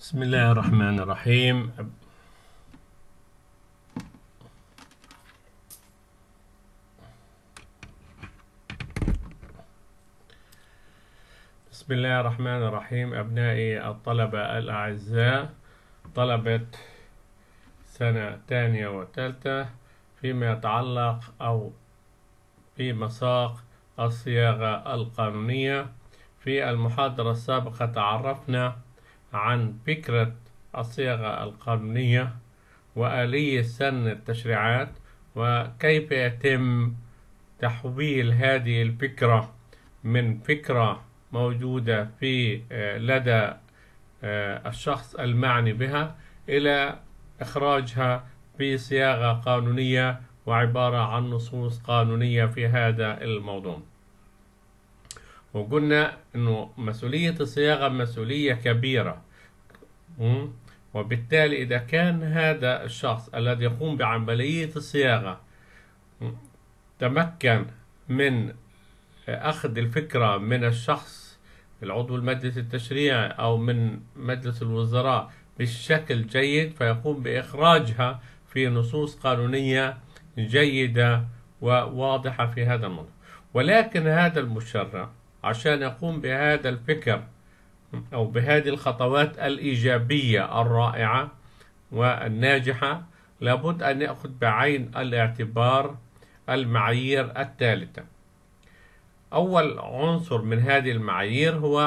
بسم الله الرحمن الرحيم بسم الله الرحمن الرحيم أبنائي الطلبة الأعزاء طلبة سنة تانية وتالتة فيما يتعلق أو في مساق الصياغة القانونية في المحاضرة السابقة تعرفنا عن فكرة الصيغة القانونية وآلية سن التشريعات وكيف يتم تحويل هذه الفكرة من فكرة موجودة في آه، لدى آه، الشخص المعني بها إلى إخراجها في صياغة قانونية وعبارة عن نصوص قانونية في هذا الموضوع وقلنا انه مسؤولية الصياغة مسؤولية كبيرة وبالتالي اذا كان هذا الشخص الذي يقوم بعملية الصياغة تمكن من اخذ الفكرة من الشخص العضو المجلس التشريعي او من مجلس الوزراء بشكل جيد فيقوم باخراجها في نصوص قانونية جيدة وواضحة في هذا الموضوع ولكن هذا المشرع عشان أقوم بهذا الفكر أو بهذه الخطوات الإيجابية الرائعة والناجحة لابد أن نأخذ بعين الاعتبار المعايير الثالثة أول عنصر من هذه المعايير هو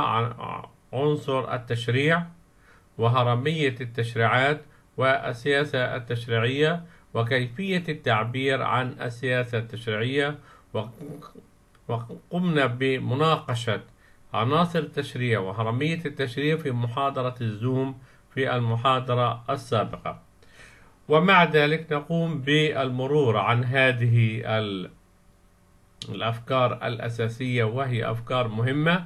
عنصر التشريع وهرمية التشريعات والسياسة التشريعية وكيفية التعبير عن السياسة التشريعية وقمنا بمناقشة عناصر التشريع وهرمية التشريع في محاضرة الزوم في المحاضرة السابقة ومع ذلك نقوم بالمرور عن هذه الأفكار الأساسية وهي أفكار مهمة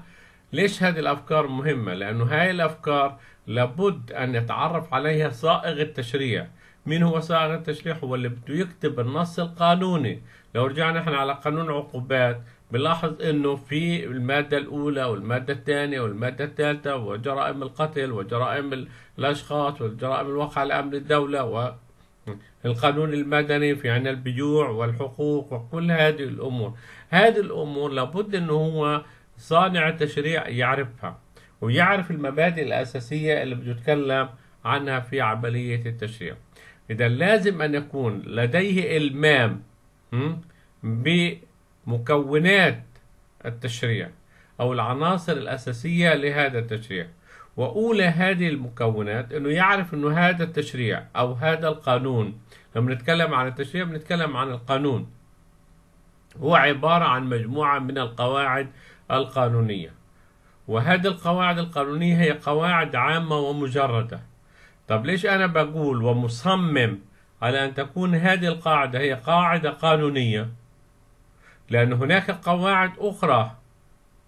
ليش هذه الأفكار مهمة؟ لأنه هاي الأفكار لابد أن يتعرف عليها صائغ التشريع مين هو صائغ التشريع؟ هو اللي بده يكتب النص القانوني لو رجعنا احنا على قانون عقوبات بنلاحظ انه في المادة الاولى والمادة الثانية والمادة الثالثة وجرائم القتل وجرائم الاشخاص وجرائم على لامن الدولة والقانون المدني في عنا البيوع والحقوق وكل هذه الامور هذه الامور لابد انه هو صانع التشريع يعرفها ويعرف المبادئ الاساسية اللي بتتكلم عنها في عملية التشريع إذا لازم أن يكون لديه إلمام ب مكونات التشريع أو العناصر الأساسية لهذا التشريع وأولى هذه المكونات أنه يعرف أنه هذا التشريع أو هذا القانون لما نتكلم عن التشريع بنتكلم عن القانون هو عبارة عن مجموعة من القواعد القانونية وهذه القواعد القانونية هي قواعد عامة ومجردة طب ليش أنا بقول ومصمم على أن تكون هذه القاعدة هي قاعدة قانونية لأن هناك قواعد أخرى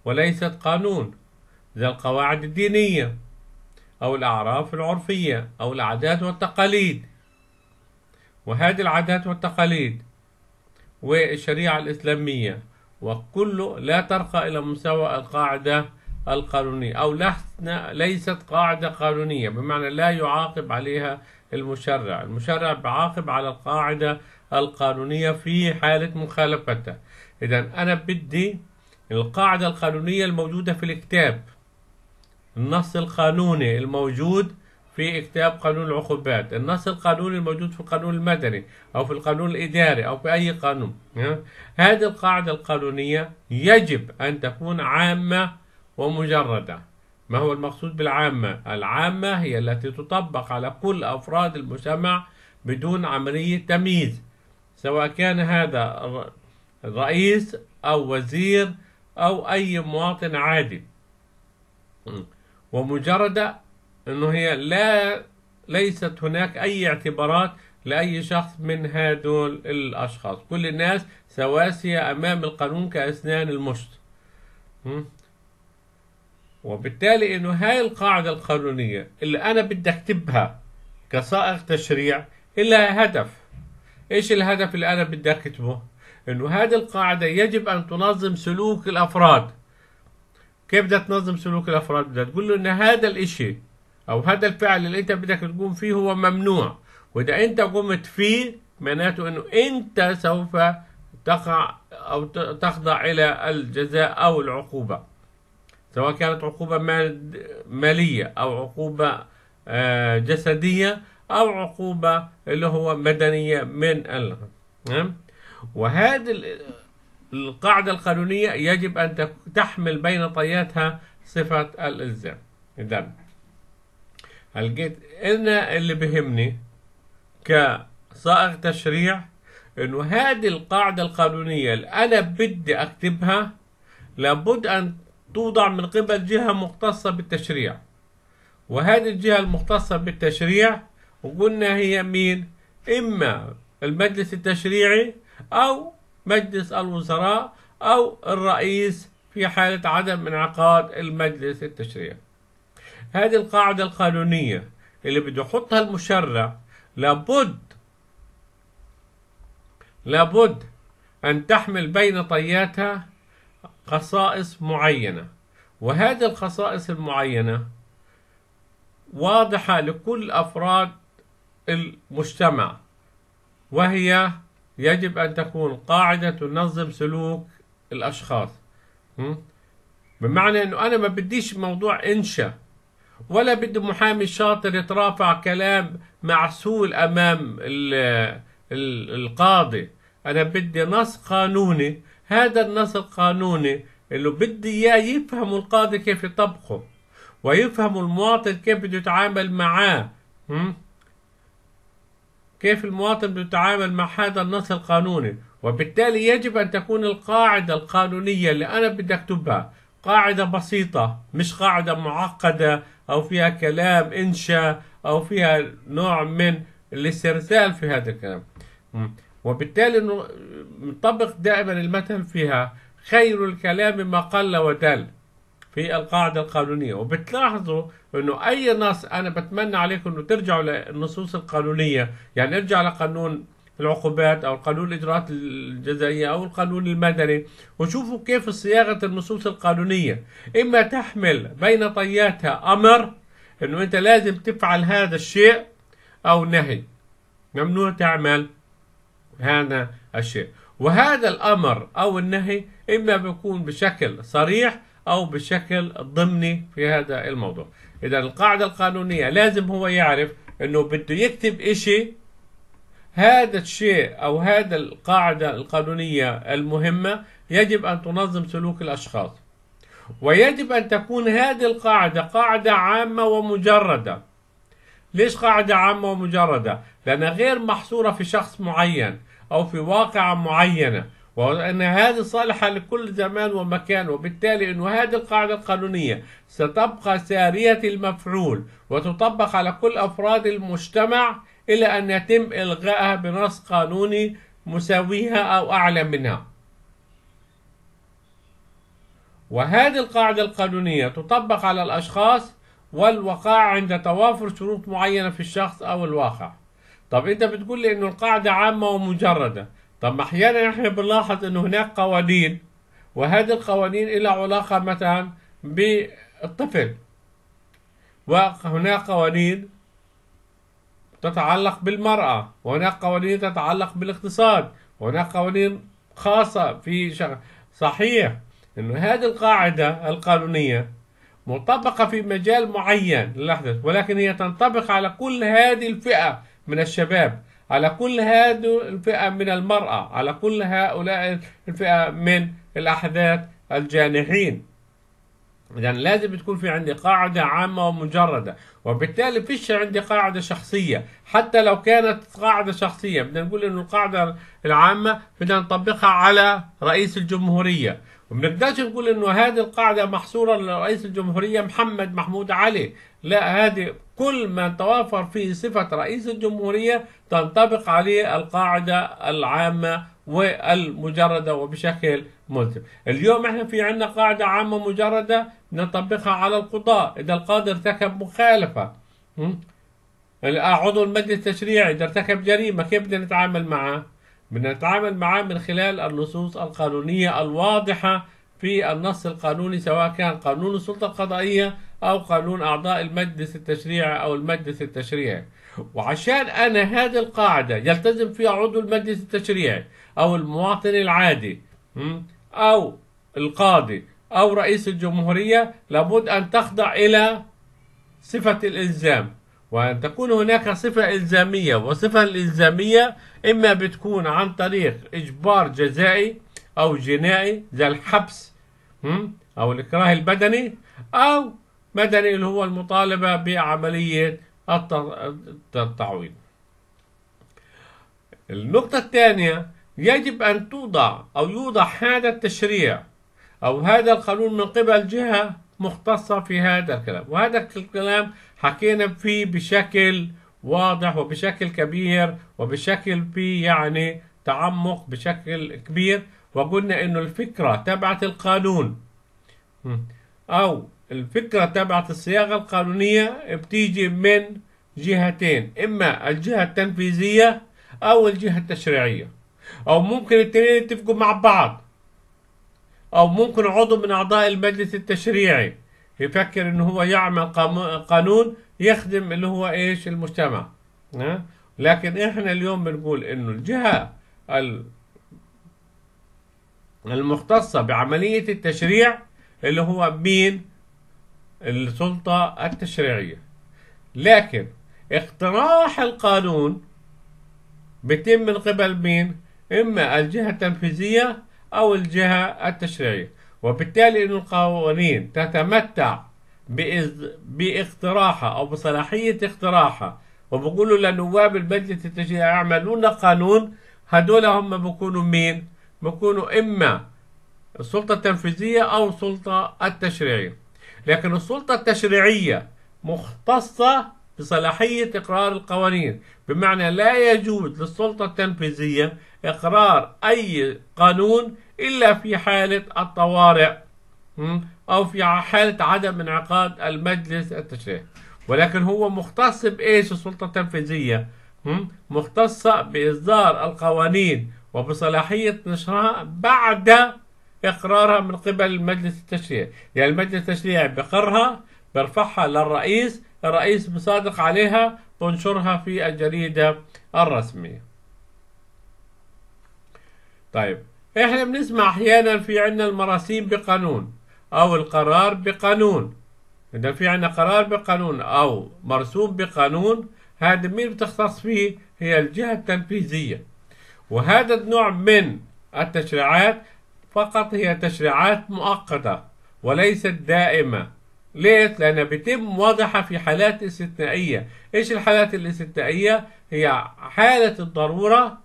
وليست قانون زي القواعد الدينية أو الأعراف العرفية أو العادات والتقاليد وهذه العادات والتقاليد والشريعة الإسلامية وكله لا ترقى إلى مستوى القاعدة القانونية أو ليست قاعدة قانونية بمعنى لا يعاقب عليها المشرع المشرع بعاقب على القاعدة القانونية في حالة مخالفتها إذا أنا بدي القاعدة القانونية الموجودة في الكتاب النص القانوني الموجود في كتاب قانون العقوبات النص القانوني الموجود في القانون المدني أو في القانون الإداري أو في أي قانون هذه القاعدة القانونية يجب أن تكون عامة ومجردة ما هو المقصود بالعامة؟ العامة هي التي تطبق على كل أفراد المجتمع بدون عملية تمييز سواء كان هذا رئيس أو وزير أو أي مواطن عادي ومجرد أنه هي لا ليست هناك أي اعتبارات لأي شخص من هذول الأشخاص كل الناس سواسية أمام القانون كأسنان المشط وبالتالي أنه هاي القاعدة القانونية اللي أنا بدي أكتبها كصائغ تشريع إلها هدف إيش الهدف اللي أنا بدي أكتبه انه هذه القاعده يجب ان تنظم سلوك الافراد كيف بدها تنظم سلوك الافراد بدها تقول له ان هذا الاشي او هذا الفعل اللي انت بدك تقوم فيه هو ممنوع واذا انت قمت فيه معناته انه انت سوف تقع او تخضع الى الجزاء او العقوبه سواء كانت عقوبه ماليه او عقوبه آه، جسديه او عقوبه اللي هو مدنيه من ال وهذه القاعدة القانونية يجب أن تحمل بين طياتها صفة الإلزام إذا هلقيت أنا اللي بهمني كصائغ تشريع إنه هذه القاعدة القانونية اللي أنا بدي أكتبها لابد أن توضع من قبل جهة مختصة بالتشريع وهذه الجهة المختصة بالتشريع وقلنا هي مين إما المجلس التشريعي أو مجلس الوزراء أو الرئيس في حالة عدم انعقاد المجلس التشريعي هذه القاعدة القانونية اللي بده يحطها المشرع لابد لابد أن تحمل بين طياتها خصائص معينة وهذه الخصائص المعينة واضحة لكل أفراد المجتمع وهي يجب أن تكون قاعدة تنظم سلوك الأشخاص بمعنى أنه أنا ما بديش موضوع إنشاء ولا بدي محامي شاطر يترافع كلام معسول أمام القاضي أنا بدي نص قانوني هذا النص القانوني اللي بدي إياه يفهم القاضي كيف يطبقه ويفهم المواطن كيف بده يتعامل معاه كيف المواطن بيتعامل مع هذا النص القانوني وبالتالي يجب أن تكون القاعدة القانونية اللي أنا بدي أكتبها قاعدة بسيطة مش قاعدة معقدة أو فيها كلام انشا أو فيها نوع من الاسترسال في هذا الكلام وبالتالي نطبق دائما المثل فيها خير الكلام ما قل ودل في القاعدة القانونية وبتلاحظوا أنه أي نص أنا بتمنى عليكم أنه ترجعوا للنصوص القانونية يعني ارجع لقانون العقوبات أو قانون الإجراءات الجزائية أو القانون المدني وشوفوا كيف صياغة النصوص القانونية إما تحمل بين طياتها أمر أنه أنت لازم تفعل هذا الشيء أو نهي ممنوع تعمل هذا الشيء وهذا الأمر أو النهي إما بيكون بشكل صريح أو بشكل ضمني في هذا الموضوع إذا القاعدة القانونية لازم هو يعرف أنه بده يكتب إشي هذا الشيء أو هذا القاعدة القانونية المهمة يجب أن تنظم سلوك الأشخاص ويجب أن تكون هذه القاعدة قاعدة عامة ومجردة ليش قاعدة عامة ومجردة؟ لأنها غير محصورة في شخص معين أو في واقعة معينة وأن هذه صالحة لكل زمان ومكان وبالتالي أن هذه القاعدة القانونية ستبقى سارية المفعول وتطبق على كل أفراد المجتمع إلى أن يتم إلغائها بنص قانوني مساويها أو أعلى منها وهذه القاعدة القانونية تطبق على الأشخاص والوقائع عند توافر شروط معينة في الشخص أو الواقع طب أنت بتقول لي أن القاعدة عامة ومجردة طب ما احيانا احنا بنلاحظ انه هناك قوانين وهذه القوانين لها علاقه مثلا بالطفل وهناك قوانين تتعلق بالمرأة وهناك قوانين تتعلق بالاقتصاد وهناك قوانين خاصة في شغ... صحيح انه هذه القاعدة القانونية مطبقة في مجال معين للأحدث ولكن هي تنطبق على كل هذه الفئة من الشباب على كل هذه الفئة من المرأة على كل هؤلاء الفئة من الأحداث الجانحين إذا لازم تكون في عندي قاعدة عامة ومجردة وبالتالي فيش عندي قاعدة شخصية حتى لو كانت قاعدة شخصية بدنا نقول إنه القاعدة العامة بدنا نطبقها على رئيس الجمهورية وبنقدرش نقول إنه هذه القاعدة محصورة لرئيس الجمهورية محمد محمود علي لا هذه كل ما توافر فيه صفة رئيس الجمهورية تنطبق عليه القاعدة العامة والمجردة وبشكل ملزم اليوم احنا في عندنا قاعدة عامة مجردة نطبقها على القضاء إذا القاضي ارتكب مخالفة عضو يعني المجلس التشريعي اذا ارتكب جريمة كيف بدنا نتعامل معاه؟ بدنا نتعامل معاه من خلال النصوص القانونية الواضحة في النص القانوني سواء كان قانون السلطة القضائية أو قانون أعضاء المجلس التشريعي أو المجلس التشريعي وعشان أنا هذه القاعدة يلتزم فيها عضو المجلس التشريعي أو المواطن العادي أو القاضي أو رئيس الجمهورية لابد أن تخضع إلى صفة الإلزام وأن تكون هناك صفة إلزامية وصفة الإلزامية إما بتكون عن طريق إجبار جزائي أو جنائي زي الحبس أو الإكراه البدني أو مدني اللي هو المطالبة بعملية التعويض النقطة الثانية يجب أن توضع أو يوضع هذا التشريع أو هذا القانون من قبل جهة مختصة في هذا الكلام وهذا الكلام حكينا فيه بشكل واضح وبشكل كبير وبشكل فيه يعني تعمق بشكل كبير وقلنا انه الفكرة تبعت القانون او الفكرة تبعت الصياغة القانونية بتيجي من جهتين اما الجهة التنفيذية او الجهة التشريعية او ممكن الاثنين يتفقوا مع بعض أو ممكن عضو من أعضاء المجلس التشريعي يفكر إن هو يعمل قانون يخدم اللي هو إيش المجتمع لكن إحنا اليوم بنقول إنه الجهة المختصة بعملية التشريع اللي هو مين السلطة التشريعية لكن اقتراح القانون بيتم من قبل مين إما الجهة التنفيذية أو الجهة التشريعية وبالتالي أن القوانين تتمتع باقتراحها أو بصلاحية اقتراحها وبقولوا لنواب المجلس التشريعي يعملون قانون هدول هم بكونوا مين؟ بكونوا إما السلطة التنفيذية أو السلطة التشريعية لكن السلطة التشريعية مختصة بصلاحية إقرار القوانين بمعنى لا يجوز للسلطة التنفيذية إقرار أي قانون إلا في حالة الطوارئ أو في حالة عدم انعقاد المجلس التشريعي ولكن هو مختص بإيش السلطة التنفيذية مختصة بإصدار القوانين وبصلاحية نشرها بعد إقرارها من قبل المجلس التشريعي يعني المجلس التشريعي بقرها برفعها للرئيس الرئيس بصادق عليها بنشرها في الجريدة الرسمية طيب احنا بنسمع احيانا في عندنا المراسيم بقانون او القرار بقانون اذا في عندنا قرار بقانون او مرسوم بقانون هذا مين بتختص فيه هي الجهة التنفيذية وهذا النوع من التشريعات فقط هي تشريعات مؤقتة وليست دائمة ليش؟ لأنها بيتم وضعها في حالات استثنائية إيش الحالات الاستثنائية؟ هي حالة الضرورة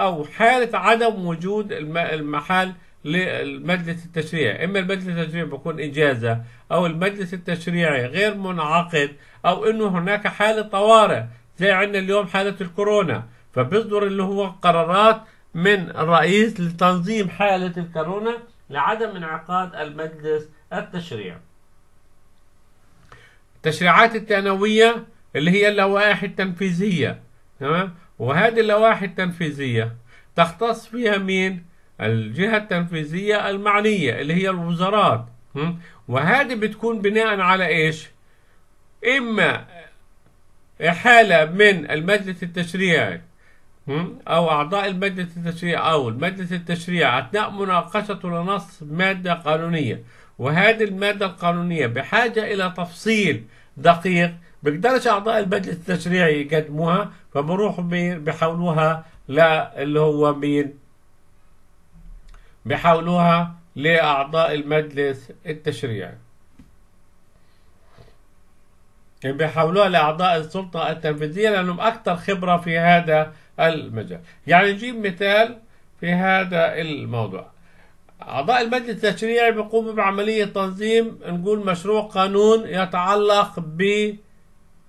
أو حالة عدم وجود المحل للمجلس التشريعي إما المجلس التشريعي بيكون إجازة أو المجلس التشريعي غير منعقد أو إنه هناك حالة طوارئ زي عندنا اليوم حالة الكورونا فبيصدر اللي هو قرارات من الرئيس لتنظيم حالة الكورونا لعدم انعقاد المجلس التشريعي التشريعات الثانوية اللي هي اللوائح التنفيذية تمام وهذه اللوائح التنفيذية تختص فيها مين؟ الجهة التنفيذية المعنية اللي هي الوزارات وهذه بتكون بناء على ايش؟ اما إحالة من المجلس التشريعي أو أعضاء المجلس التشريعي أو المجلس التشريعي أثناء مناقشته لنص مادة قانونية وهذه المادة القانونية بحاجة إلى تفصيل دقيق بيقدرش أعضاء المجلس التشريعي يقدموها فبروحوا بحولوها لا اللي هو مين بحولوها لأعضاء المجلس التشريعي يعني بيحولوها لأعضاء السلطة التنفيذية لأنهم أكثر خبرة في هذا المجال يعني نجيب مثال في هذا الموضوع أعضاء المجلس التشريعي بيقوموا بعملية تنظيم نقول مشروع قانون يتعلق ب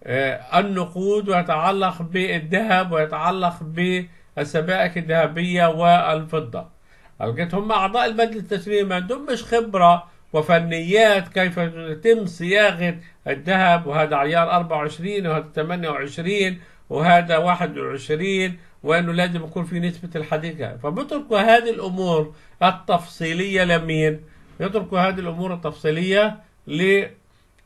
آه، النقود ويتعلق بالذهب ويتعلق بالسبائك الذهبية والفضة لقيت هم أعضاء المجلس التشريعي ما عندهمش خبرة وفنيات كيف يتم صياغة الذهب وهذا عيار 24 وهذا 28 وهذا 21 وانه لازم يكون في نسبة الحديقة فبتركوا هذه الامور التفصيلية لمين؟ يتركوا هذه الامور التفصيلية ل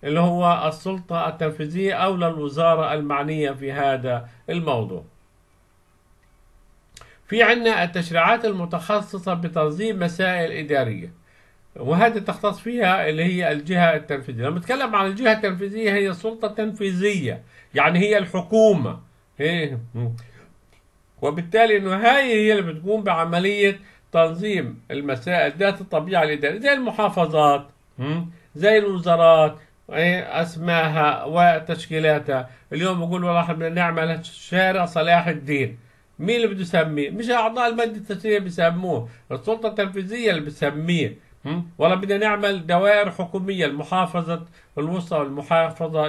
اللي هو السلطة التنفيذية أو للوزارة المعنية في هذا الموضوع في عنا التشريعات المتخصصة بتنظيم مسائل إدارية وهذه تختص فيها اللي هي الجهة التنفيذية لما نتكلم عن الجهة التنفيذية هي السلطة التنفيذية يعني هي الحكومة إيه؟ وبالتالي انه هاي هي اللي بتقوم بعملية تنظيم المسائل ذات الطبيعة الإدارية زي المحافظات زي الوزارات إيه، أسماها وتشكيلاتها اليوم بقول والله احنا بدنا نعمل شارع صلاح الدين مين اللي بده يسميه؟ مش أعضاء المجلس التشريعي بيسموه السلطة التنفيذية اللي بتسميه ولا بدنا نعمل دوائر حكومية المحافظة الوسطى والمحافظة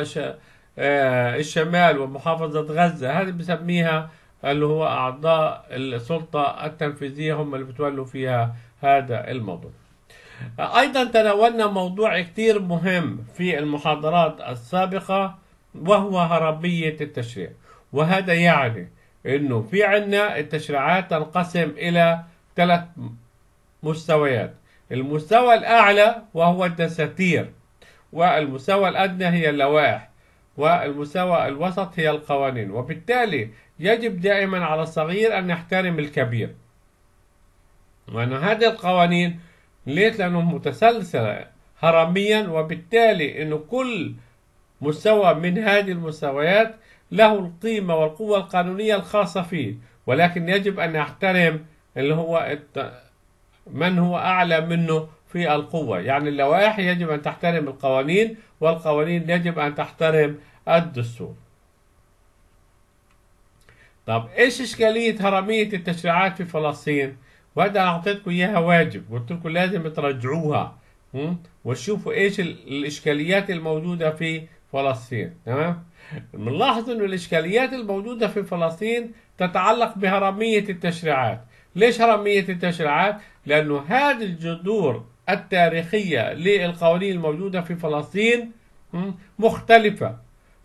آه، الشمال ومحافظة غزة هذه بسميها اللي هو أعضاء السلطة التنفيذية هم اللي بتولوا فيها هذا الموضوع أيضا تناولنا موضوع كتير مهم في المحاضرات السابقة وهو هربية التشريع وهذا يعني أنه في عنا التشريعات تنقسم إلى ثلاث مستويات المستوى الأعلى وهو الدساتير والمستوى الأدنى هي اللوائح والمستوى الوسط هي القوانين وبالتالي يجب دائما على الصغير أن يحترم الكبير وأن هذه القوانين ليش؟ لأنه متسلسلة هرميا وبالتالي أنه كل مستوى من هذه المستويات له القيمة والقوة القانونية الخاصة فيه ولكن يجب أن يحترم اللي هو من هو أعلى منه في القوة يعني اللوائح يجب أن تحترم القوانين والقوانين يجب أن تحترم الدستور طب إيش إشكالية هرمية التشريعات في فلسطين؟ وهذا اعطيتكم اياها واجب قلت لكم لازم ترجعوها وتشوفوا ايش الاشكاليات الموجوده في فلسطين تمام بنلاحظ انه الاشكاليات الموجوده في فلسطين تتعلق بهرميه التشريعات ليش هرميه التشريعات لانه هذه الجذور التاريخيه للقوانين الموجوده في فلسطين مختلفه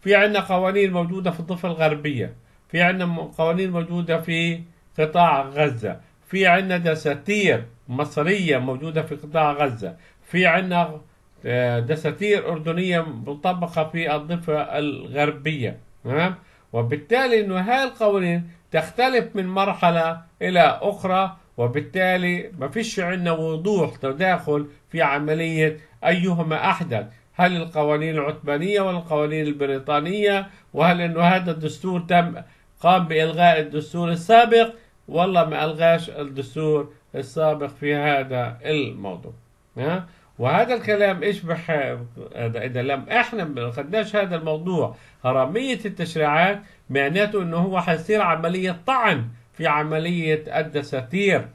في عندنا قوانين موجوده في الضفه الغربيه في عندنا قوانين موجوده في قطاع غزه في عندنا دساتير مصرية موجودة في قطاع غزة في عندنا آه، دساتير أردنية مطبقة في الضفة الغربية تمام وبالتالي أنه هاي القوانين تختلف من مرحلة إلى أخرى وبالتالي ما فيش عندنا وضوح تداخل في عملية أيهما أحدث هل القوانين العثمانية ولا القوانين البريطانية وهل أنه هذا الدستور تم قام بإلغاء الدستور السابق والله ما ألغاش الدستور السابق في هذا الموضوع ها وهذا الكلام ايش هذا إذا لم إحنا ما خدناش هذا الموضوع هرمية التشريعات معناته إنه هو حيصير عملية طعن في عملية الدساتير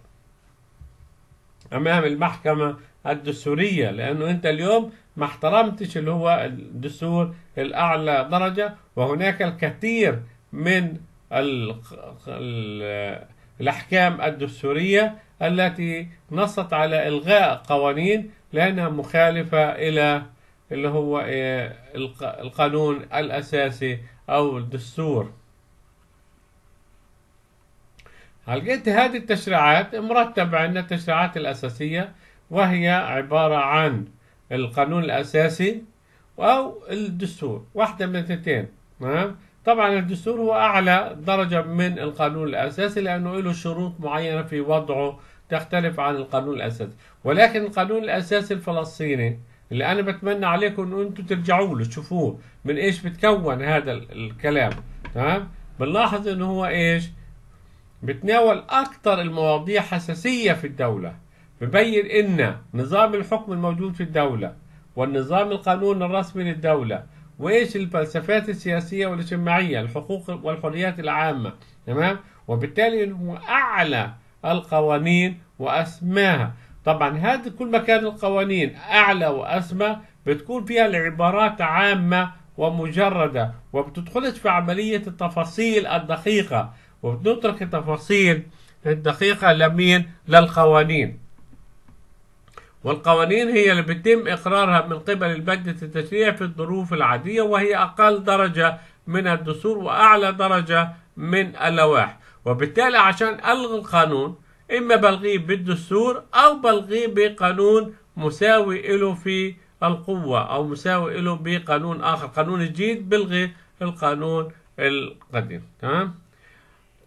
أمام المحكمة الدستورية لأنه أنت اليوم ما احترمتش اللي هو الدستور الأعلى درجة وهناك الكثير من ال الأحكام الدستورية التي نصت على إلغاء قوانين لأنها مخالفة إلى اللي هو آه، القانون الأساسي أو الدستور على هذه التشريعات مرتبة عندنا التشريعات الأساسية وهي عبارة عن القانون الأساسي أو الدستور واحدة من الثنتين تمام طبعا الدستور هو أعلى درجة من القانون الأساسي لأنه له شروط معينة في وضعه تختلف عن القانون الأساسي ولكن القانون الأساسي الفلسطيني اللي أنا بتمنى عليكم أن أنتم ترجعوا له تشوفوه من إيش بتكون هذا الكلام تمام بنلاحظ أنه هو إيش بتناول أكثر المواضيع حساسية في الدولة ببين أن نظام الحكم الموجود في الدولة والنظام القانون الرسمي للدولة وايش الفلسفات السياسيه والاجتماعيه الحقوق والحريات العامه تمام وبالتالي هو اعلى القوانين واسماها طبعا هذا كل ما كان القوانين اعلى واسمى بتكون فيها العبارات عامه ومجرده وبتدخلش في عمليه التفاصيل الدقيقه وبتترك التفاصيل الدقيقه لمين للقوانين والقوانين هي اللي بيتم إقرارها من قبل المجلس التشريع في الظروف العادية وهي أقل درجة من الدستور وأعلى درجة من اللوائح وبالتالي عشان ألغي القانون إما بلغيه بالدستور أو بلغيه بقانون مساوي له في القوة أو مساوي له بقانون آخر قانون جديد بلغي القانون القديم تمام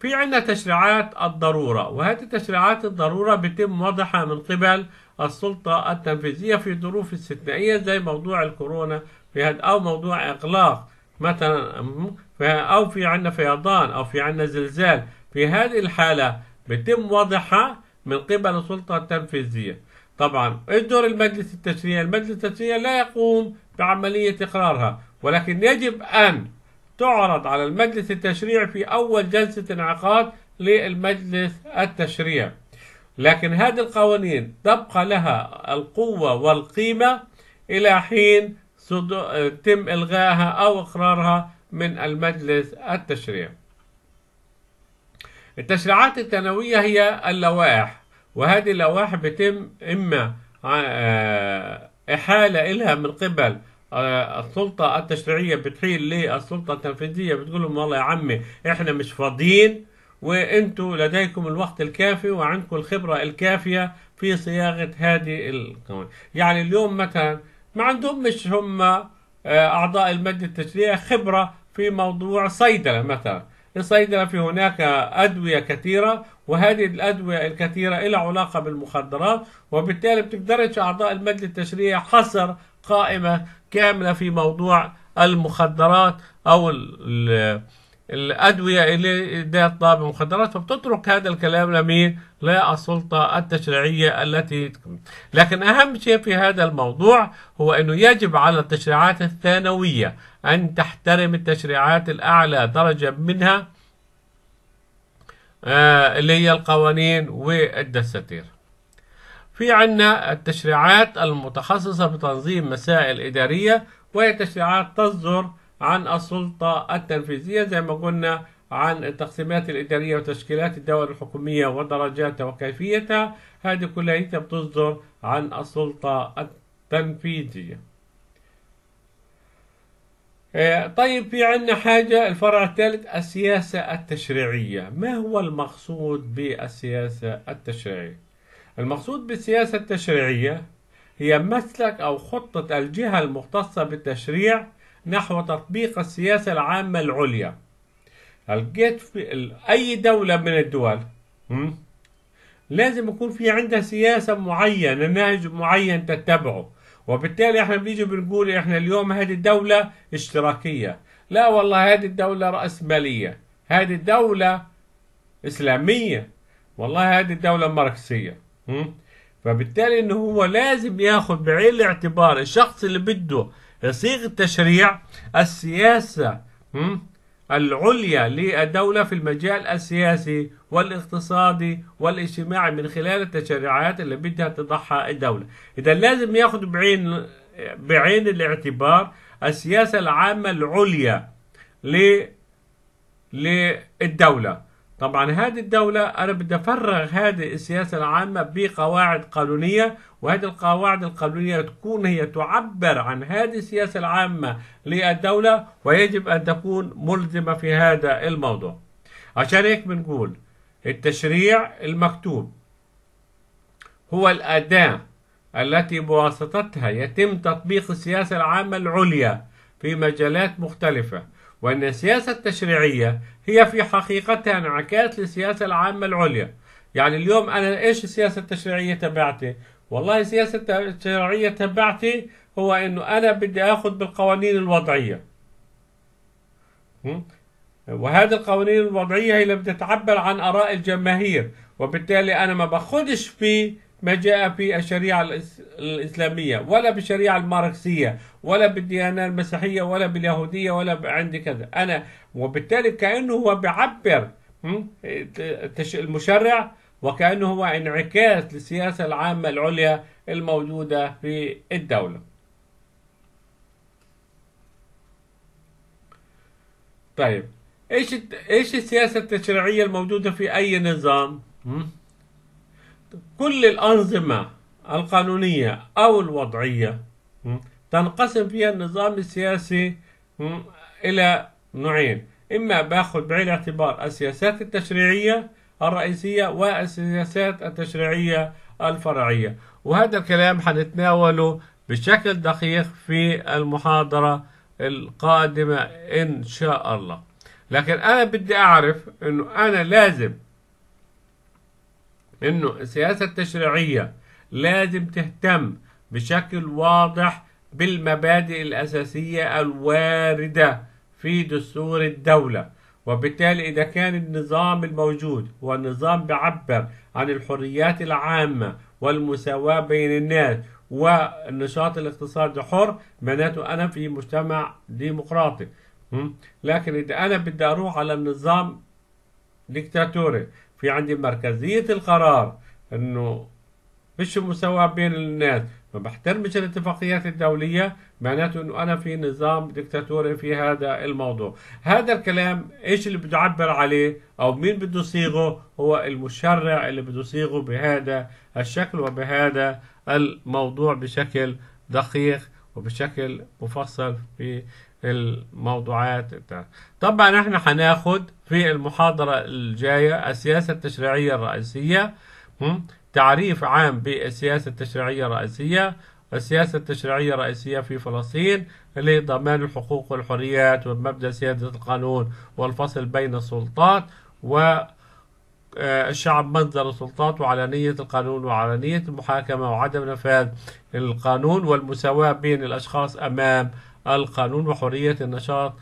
في عندنا تشريعات الضرورة وهذه تشريعات الضرورة بيتم وضعها من قبل السلطة التنفيذية في ظروف استثنائية زي موضوع الكورونا في هذا أو موضوع إغلاق مثلا أو في عندنا فيضان أو في عندنا زلزال في هذه الحالة بيتم وضعها من قبل السلطة التنفيذية طبعا ايش دور المجلس التشريعي؟ المجلس التشريعي لا يقوم بعملية إقرارها ولكن يجب أن تعرض على المجلس التشريعي في أول جلسة انعقاد للمجلس التشريعي لكن هذه القوانين تبقى لها القوة والقيمة إلى حين تم إلغائها أو إقرارها من المجلس التشريع التشريعات الثانوية هي اللوائح وهذه اللوائح بتم إما آه، إحالة إلها من قبل آه، السلطة التشريعية بتحيل للسلطة التنفيذية بتقول لهم والله يا عمي إحنا مش فاضيين وانتم لديكم الوقت الكافي وعندكم الخبرة الكافية في صياغة هذه القوانين يعني اليوم مثلا ما عندهم مش هم آه، أعضاء المجلس التشريعي خبرة في موضوع صيدلة مثلا الصيدلة في هناك أدوية كثيرة وهذه الأدوية الكثيرة لها علاقة بالمخدرات وبالتالي بتقدرش أعضاء المجلس التشريعي حصر قائمة كاملة في موضوع المخدرات أو الأدوية اللي ذات طاب مخدرات فبتترك هذا الكلام لمين؟ للسلطة التشريعية التي لكن أهم شيء في هذا الموضوع هو أنه يجب على التشريعات الثانوية أن تحترم التشريعات الأعلى درجة منها آه اللي هي القوانين والدساتير في عنا التشريعات المتخصصة بتنظيم مسائل إدارية وهي تشريعات تصدر عن السلطة التنفيذية زي ما قلنا عن التقسيمات الإدارية وتشكيلات الدور الحكومية ودرجاتها وكيفيتها هذه كلها بتصدر عن السلطة التنفيذية آه، طيب في عندنا حاجة الفرع الثالث السياسة التشريعية ما هو المقصود بالسياسة التشريعية؟ المقصود بالسياسة التشريعية هي مسلك أو خطة الجهة المختصة بالتشريع نحو تطبيق السياسة العامة العليا هل في أي دولة من الدول لازم يكون في عندها سياسة معينة نهج معين تتبعه وبالتالي احنا بنيجي بنقول احنا اليوم هذه الدولة اشتراكية لا والله هذه الدولة رأسمالية هذه الدولة إسلامية والله هذه الدولة ماركسية فبالتالي انه هو لازم ياخذ بعين الاعتبار الشخص اللي بده صيغ التشريع السياسة العليا للدولة في المجال السياسي والاقتصادي والاجتماعي من خلال التشريعات اللي بدها تضعها الدولة إذا لازم ياخذ بعين بعين الاعتبار السياسة العامة العليا للدولة طبعا هذه الدولة أنا بدي أفرغ هذه السياسة العامة بقواعد قانونية وهذه القواعد القانونية تكون هي تعبر عن هذه السياسة العامة للدولة ويجب أن تكون ملزمة في هذا الموضوع عشان هيك بنقول التشريع المكتوب هو الأداة التي بواسطتها يتم تطبيق السياسة العامة العليا في مجالات مختلفة وأن السياسة التشريعية هي في حقيقتها انعكاس للسياسة العامة العليا يعني اليوم أنا إيش السياسة التشريعية تبعتي والله السياسة التشريعية تبعتي هو أنه أنا بدي أخذ بالقوانين الوضعية وهذه القوانين الوضعية هي اللي بتتعبر عن آراء الجماهير وبالتالي أنا ما بأخذش في ما جاء في الشريعة الإسلامية ولا بالشريعة الماركسية ولا بالديانة المسيحية ولا باليهودية ولا عند كذا أنا وبالتالي كأنه هو بيعبر المشرع وكأنه هو انعكاس للسياسة العامة العليا الموجودة في الدولة طيب ايش ايش السياسة التشريعية الموجودة في أي نظام؟ كل الأنظمة القانونية أو الوضعية تنقسم فيها النظام السياسي إلى نوعين إما باخذ بعين الاعتبار السياسات التشريعية الرئيسية والسياسات التشريعية الفرعية وهذا الكلام حنتناوله بشكل دقيق في المحاضرة القادمة إن شاء الله لكن أنا بدي أعرف أنه أنا لازم انه السياسه التشريعيه لازم تهتم بشكل واضح بالمبادئ الاساسيه الوارده في دستور الدوله وبالتالي اذا كان النظام الموجود هو نظام بيعبر عن الحريات العامه والمساواه بين الناس والنشاط الاقتصادي حر معناته انا في مجتمع ديمقراطي لكن اذا انا بدي اروح على النظام ديكتاتوري في عندي مركزية القرار انه فيش مساواة بين الناس ما بحترمش الاتفاقيات الدولية معناته انه انا في نظام دكتاتوري في هذا الموضوع هذا الكلام ايش اللي بده يعبر عليه او مين بده يصيغه هو المشرع اللي بده يصيغه بهذا الشكل وبهذا الموضوع بشكل دقيق وبشكل مفصل في الموضوعات بتاع طبعا احنا هناخد في المحاضرة الجاية السياسة التشريعية الرئيسية تعريف عام بالسياسة التشريعية الرئيسية السياسة التشريعية الرئيسية في فلسطين اللي هي ضمان الحقوق والحريات ومبدأ سيادة القانون والفصل بين السلطات و آه، الشعب مصدر السلطات وعلانية القانون وعلانية المحاكمة وعدم نفاذ القانون والمساواة بين الأشخاص أمام القانون وحرية النشاط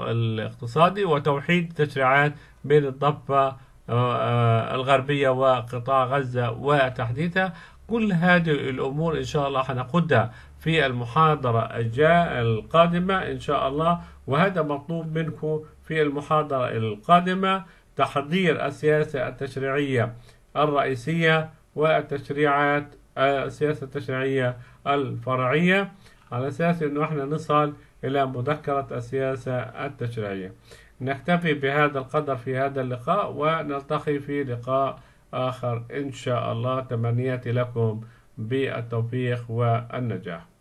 الاقتصادي وتوحيد تشريعات بين الضفة آه، آه، الغربية وقطاع غزة وتحديثها كل هذه الأمور إن شاء الله حنقدها في المحاضرة الجاء القادمة إن شاء الله وهذا مطلوب منكم في المحاضرة القادمة تحضير السياسة التشريعية الرئيسية والتشريعات آه، السياسة التشريعية الفرعية على أساس أنه احنا نصل إلى مذكرة السياسة التشريعية نكتفي بهذا القدر في هذا اللقاء ونلتقي في لقاء آخر إن شاء الله تمنياتي لكم بالتوفيق والنجاح